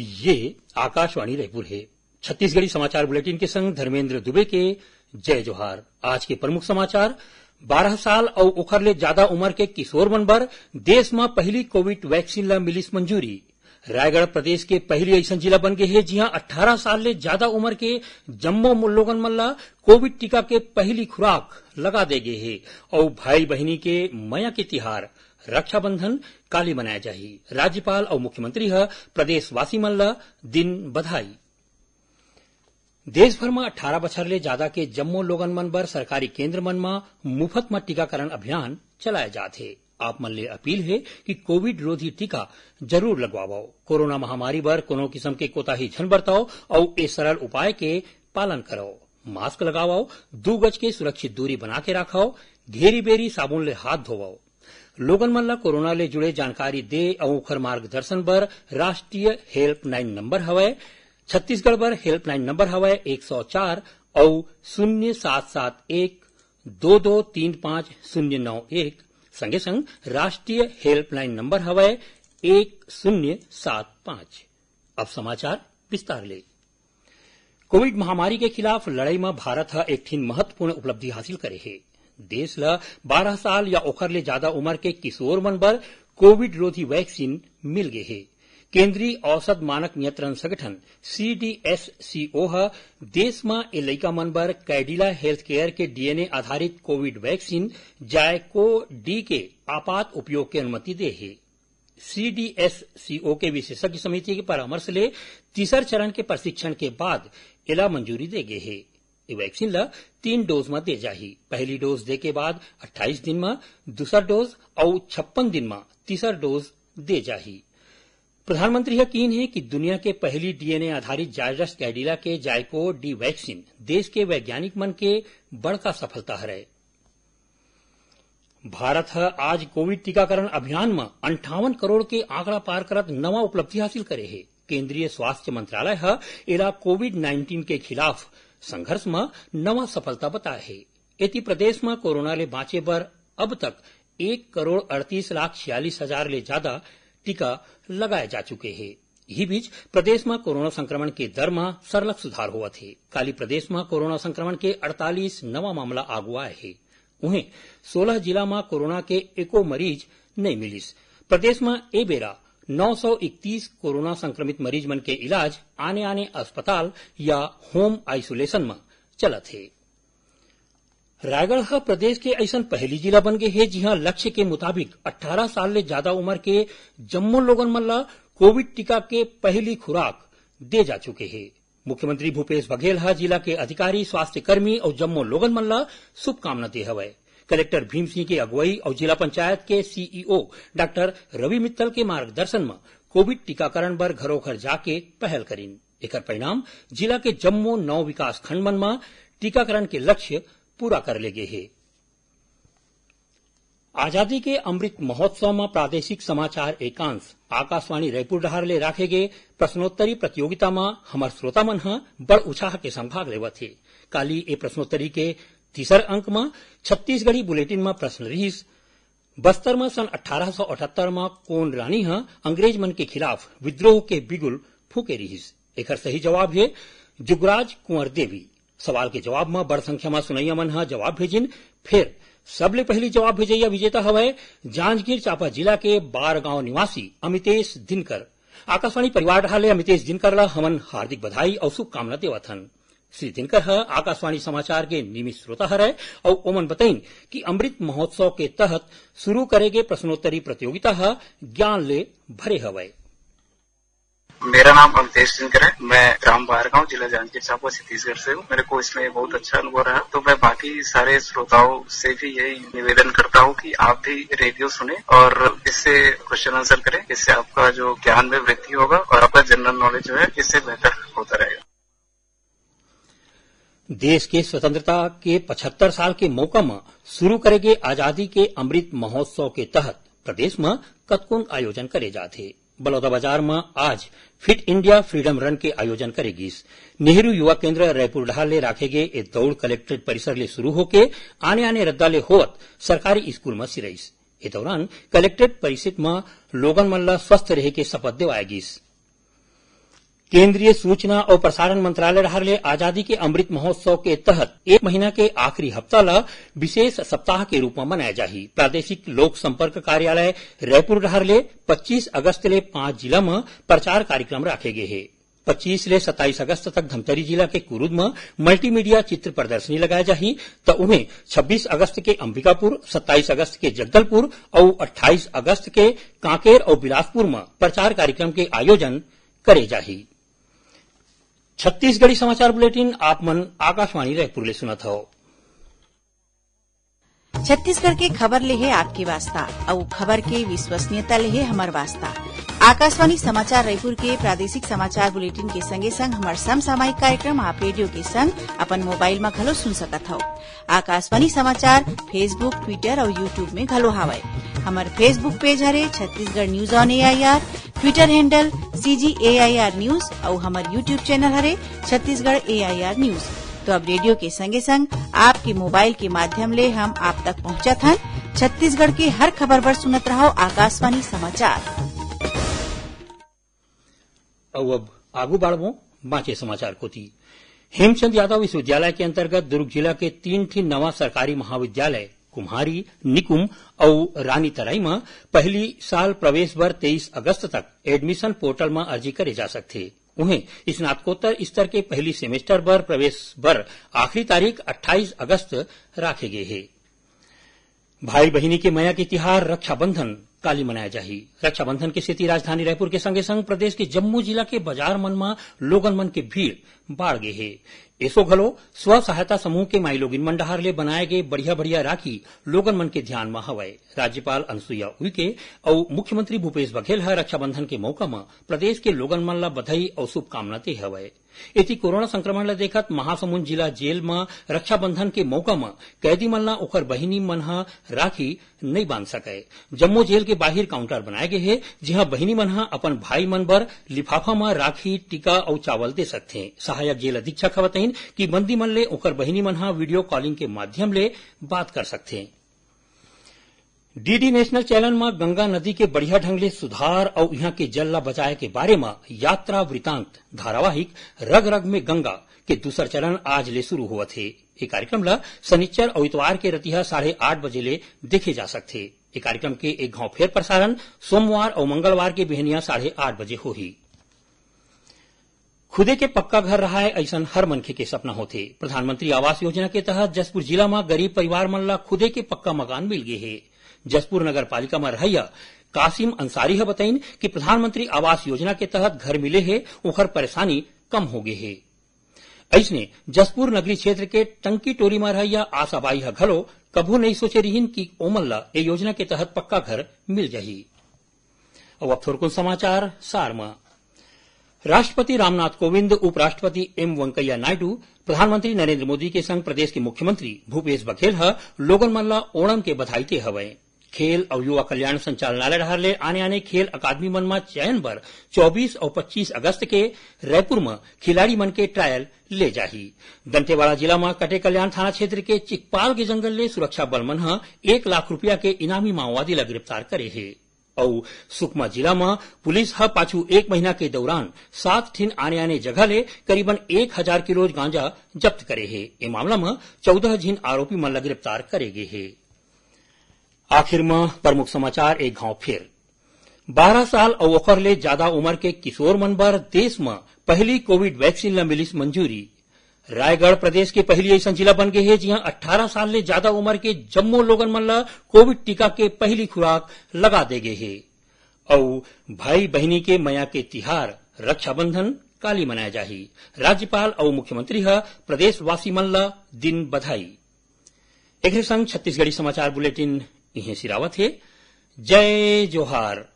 ये आकाशवाणी रायपुर है छत्तीसगढ़ी समाचार बुलेटिन के संग धर्मेंद्र दुबे के जय जोहार आज के प्रमुख समाचार बारह साल और उखर ले ज्यादा उम्र के किशोर मन पर देश में पहली कोविड वैक्सीन ला मिली मंजूरी रायगढ़ प्रदेश के पहली ऐसा जिला बन गए है जिहां 18 साल ले ज्यादा उम्र के जम्मो लोगन मल्ला कोविड टीका के पहली खुराक लगा दे गए है और भाई बहनी के मया के तिहार रक्षाबंधन काली मनाए जाही राज्यपाल और मुख्यमंत्री ह प्रदेशवासी मन दिन बधाई देशभर में अठारह बछर ले ज्यादा के जम्मो लोगन मन बर सरकारी केंद्र मन में मुफ्त में टीकाकरण अभियान चलाए जाते आप मन ले अपील है कि कोविड रोधी टीका जरूर लगवाओ कोरोना महामारी पर कोनो किस्म के कोताही झन बरताओ और ए सरल उपाय के पालन करो मास्क लगाओ दो गज के सुरक्षित दूरी बना के रखाओ घेरी बेरी साबुन ले हाथ धोवाओ लोगन मन कोरोना ले जुड़े जानकारी दे अउ ओखर मार्गदर्शन बर राष्ट्रीय हेल्पलाइन नंबर हवय छत्तीसगढ़ पर हेल्पलाइन नंबर हवय एक सौ चार और शून्य सात सात एक दो दो तीन पांच शून्य नौ एक संगे संग राष्ट्रीय हेल्पलाइन नंबर हवय एक शून्य सात पांच अब समाचार विस्तार ले कोविड महामारी के खिलाफ लड़ाई में भारत एक महत्वपूर्ण उपलब्धि हासिल करे है देश ल बारह साल या ओखर ले ज्यादा उम्र के किशोर मन बर कोविड रोधी वैक्सीन मिल गए हे केंद्रीय औसत मानक नियंत्रण संगठन सीडीएससीओ देश में ए लैका मन बर कैडिला हेल्थ केयर के डीएनए आधारित कोविड वैक्सीन जायको डी के आपात उपयोग की अनुमति दे है सीडीएससीओ के विशेषज्ञ समिति के परामर्श ले तीसर चरण के प्रशिक्षण के बाद इला मंजूरी दे गए है वैक्सीन વેક્સિનલા तीन डोज में दे जाही पहली डोज दे के बाद 28 दिन में दूसरा डोज और छप्पन दिन में तीसरा डोज दे जाही प्रधानमंत्री यकीन है कि दुनिया के पहली डीएनए आधारित जायरस कैडिला के जायको डी वैक्सीन देश के वैज्ञानिक मन के बड़का सफलता है भारत है आज कोविड टीकाकरण अभियान में अंठावन करोड़ के आंकड़ा पार करत नवा उपलब्धि हासिल करे है केंद्रीय स्वास्थ्य मंत्रालय है इला कोविड 19 के खिलाफ में नवा सफलता બતા है इति प्रदेश में कोरोना ले बांचे पर अब तक एक करोड़ अड़तीस लाख छियालीस हजार ले ज्यादा टीका लगाए जा चुके हैं यही बीच प्रदेश में कोरोना संक्रमण के दर में सरलक सुधार हुआ थे काली प्रदेश में कोरोना संक्रमण के 48 नवा मामला आगू है उन्हें 16 जिला में कोरोना के एको मरीज नहीं मिलीस प्रदेश में ए बेरा 931 कोरोना संक्रमित मरीज मन के इलाज आने आने अस्पताल या होम आइसोलेशन में चलत हे रायगढ़ ह प्रदेश के ऐसा पहली जिला बन गए है जिहां लक्ष्य के मुताबिक 18 साल ले ज्यादा उम्र के जम्मो लोगन मल्ला कोविड टीका के पहली खुराक दे जा चुके हैं मुख्यमंत्री भूपेश बघेल ह जिला के अधिकारी स्वास्थ्य कर्मी और जम्मो लोगन मल्ला शुभकामना दे हवाय कलेक्टर भीम सिंह की अगुवाई और जिला पंचायत के CEO e doctor Ravi Mittal के मार्गदर्शन में कोविड टीकाकरण पर घरों घर जाके पहल करीन एक परिणाम जिला के जम्मो नौ विकास खंड मन में टीकाकरण के लक्ष्य पूरा कर ले गए है आजादी के अमृत महोत्सव में प्रादेशिक समाचार एकांश आकाशवाणी रायपुर डहार ले राखे गए प्रश्नोत्तरी प्रतियोगिता में हमार श्रोता मन बड़ उत्साह के संभाग लेवा थे काली ए प्रश्नोत्तरी के तीसर अंक में અંકમાં છત્તીસગઢી બુલેટિનમાં પ્રશ્ન રહીશ બસ્તરમાં સન અઠાरह માં कौन रानी હા अंग्रेज मन के खिलाफ विद्रोह के बिगुल फूके रहीस एक सही जवाब है जुगराज कुंवर देवी सवाल के जवाब में बड़ संख्या में सुनैया मन हा जवाब भेजिन फिर सबले पहली जवाब भेजैया विजेता हवय जांजगीर चांपा जिला के बार गांव निवासी अमितेश दिनकर आकाशवाणी परिवार रहा अमितेश दिनकर ला हमन हार्दिक बधाई और शुभकामना देवा श्री दिनकर है आकाशवाणी समाचार के नियमित श्रोता है और ओमन बतई कि अमृत महोत्सव के तहत शुरू करे प्रश्नोत्तरी प्रतियोगिता ज्ञान ले भरे हवाए मेरा नाम अमितेश सिंह है मैं ग्राम बाहर गाँव जिला जांजगीर चांपा छत्तीसगढ़ से हूँ मेरे को इसमें बहुत अच्छा अनुभव रहा तो मैं बाकी सारे श्रोताओं से भी यही निवेदन करता हूँ कि आप भी रेडियो सुने और इससे क्वेश्चन आंसर करें इससे आपका जो ज्ञान में वृद्धि होगा और आपका जनरल नॉलेज जो है इससे बेहतर देश के स्वतंत्रता के 75 साल के मौका में शुरू करे आजादी के अमृत महोत्सव के तहत प्रदेश में कतकुन आयोजन करे जाते बलौदाबाजार में आज फिट इंडिया फ्रीडम रन के आयोजन करेगी नेहरू युवा केंद्र रायपुर डहार ले गए ये दौड़ कलेक्ट्रेट परिसर ले शुरू होके आने आने रद्दा ले होवत सरकारी स्कूल में सिरईस इस दौरान कलेक्ट्रेट परिसर में लोगन मल्ला स्वस्थ रहे के शपथ दिवाएगी केंद्रीय सूचना और प्रसारण मंत्रालय रहर ले आजादी के अमृत महोत्सव के तहत एक महीना के आखिरी हफ्ता ला विशेष सप्ताह के रूप में मनाया जा प्रादेशिक लोक संपर्क कार्यालय रायपुर रहर ले पच्चीस अगस्त ले पांच जिला में प्रचार कार्यक्रम रखे गए है पच्चीस ले सत्ताईस अगस्त तक धमतरी जिला के कुरुद में मल्टीमीडिया चित्र प्रदर्शनी लगाई जाही तो उन्हें 26 अगस्त के अंबिकापुर 27 अगस्त के जगदलपुर और 28 अगस्त के कांकेर और बिलासपुर में प्रचार कार्यक्रम के आयोजन करे जाही छत्तीसगढ़ी समाचार बुलेटिन आप मन आकाशवाणी रायपुर ले सुना था छत्तीसगढ़ के खबर ले है आपके वास्ता और खबर के विश्वसनीयता ले है हमार वास्ता आकाशवाणी समाचार रायपुर के प्रादेशिक समाचार बुलेटिन के संगे संग हमार समसामयिक कार्यक्रम आप रेडियो के संग अपन मोबाइल में घलो सुन सकत हो आकाशवाणी समाचार फेसबुक ट्विटर और यूट्यूब में घलो हावय हमार फेसबुक पेज हरे Chhattisgarh news on A I R Twitter handle CG R news और हमारे यूट्यूब चैनल हरे छत्तीसगढ़ एआईआर न्यूज तो अब रेडियो के संगे संग आपके मोबाइल के माध्यम ले हम आप तक पहुँचा था छत्तीसगढ़ के हर खबर पर सुनत रहो आकाशवाणी समाचार अब आगू बढ़ो समाचार हेमचंद यादव विश्वविद्यालय के अंतर्गत दुर्ग जिला के तीन थी नवा सरकारी महाविद्यालय कुम्हारी निकुम और रानी तराई में पहली साल प्रवेश भर तेईस अगस्त तक एडमिशन पोर्टल में अर्जी करे जा सकते उन्हें स्नातकोत्तर स्तर के पहली सेमेस्टर पर प्रवेश भर आखिरी तारीख 28 अगस्त रखे गए है भाई बहनी के मया के तिहार रक्षाबंधन काली मनाया जाही रक्षाबंधन की स्थिति राजधानी रायपुर के संगे संग प्रदेश के जम्मू जिला के बाजार मन में लोगन मन की भीड़ बाढ़ गये है ऐसो घलो स्व सहायता समूह के माई लोगिन मंडहार ले बनाए गए बढ़िया बढ़िया राखी लोगन मन के ध्यान में हवाए राज्यपाल अनुसुईया उइके और मुख्यमंत्री भूपेश बघेल है रक्षाबंधन के मौका में प्रदेश के लोगन मन ला बधाई और शुभकामना दे हवय कोरोना संक्रमण કોરોના देखत महासमुंद जिला जेल में रक्षाबंधन के मौका में कैदी मन ओकर बहिनी मन ह राखी नहीं बांध सके जम्मो जेल के बाहर काउंटर बनाए गए है जिहा बहिनी मन ह अपन भाई मन बर लिफाफा म राखी टीका और चावल दे हैं सहायक जेल अधीक्षक ह कि बंदी मन ले ओकर बहिनी मन ह वीडियो कॉलिंग के माध्यम ले बात कर सकते हैं डीडी नेशनल चैनल में गंगा नदी के बढ़िया ढंग ले सुधार और यहाँ के जल ला बचाए के बारे में यात्रा वृतांत धारावाहिक रग रग में गंगा के दूसर चरण आज ले शुरू हुआ थे ये कार्यक्रम ल शनिचर और इतवार के रतिहा साढ़े आठ बजे ले देखे जा सकते ये कार्यक्रम के एक गांव फेर प्रसारण सोमवार और मंगलवार के बिहनिया साढ़े आठ बजे ही खुदे के पक्का घर रहा है ऐसा हर मनखे के सपना होते प्रधानमंत्री आवास योजना के तहत जसपुर जिला में गरीब परिवार मल्ला खुदे के पक्का मकान मिल गए हैं जसपुर नगर पालिका में रहैया कासिम अंसारी है बतईन कि प्रधानमंत्री आवास योजना के तहत घर मिले हे ओखर परेशानी कम हो गई है ऐसने जसपुर नगरी क्षेत्र के टंकी टोरी में रहैया आशाबाई है घलो कभू नहीं सोचे रहीन कि ओमल्ला ला योजना के तहत पक्का घर मिल जाही अब अब समाचार सार राष्ट्रपति रामनाथ कोविंद उपराष्ट्रपति एम वेंकैया नायडू प्रधानमंत्री नरेंद्र मोदी के संग प्रदेश के मुख्यमंत्री भूपेश बघेल है लोगन मल्ला ओणम के बधाई दे हवय खेल और युवा कल्याण संचालनालय ले आने आने खेल अकादमी मन में चयन पर 24 और 25 अगस्त के रायपुर में खिलाड़ी मन के ट्रायल ले जाही दंतेवाड़ा जिला में कटे कल्याण थाना क्षेत्र के चिकपाल के जंगल ले सुरक्षा बल मन एक लाख रूपया के इनामी माओवादी ला गिरफ्तार करे है और सुकमा जिला में पुलिस ह पाछू एक महीना के दौरान सात ठिन आने आने जगह ले करीबन एक हजार किलो गांजा जब्त करे है ये मामला में चौदह झिन आरोपी मन गिरफ्तार करे गए हे आखिर में प्रमुख समाचार एक घाव फिर बारह साल और ओखर ले ज्यादा उम्र के किशोर मन बर देश में पहली कोविड वैक्सीन न मिली मंजूरी रायगढ़ प्रदेश के पहली ऐसा जिला बन गए है जिहां 18 साल ले ज्यादा उम्र के जम्मो लोगन मन ला कोविड टीका के पहली खुराक लगा दे गए है और भाई बहनी के मया के तिहार रक्षाबंधन काली मनाया जाही राज्यपाल और मुख्यमंत्री है प्रदेशवासी मन दिन बधाई एक संग छत्तीसगढ़ी समाचार बुलेटिन इन्हें सिरावत है जय जोहार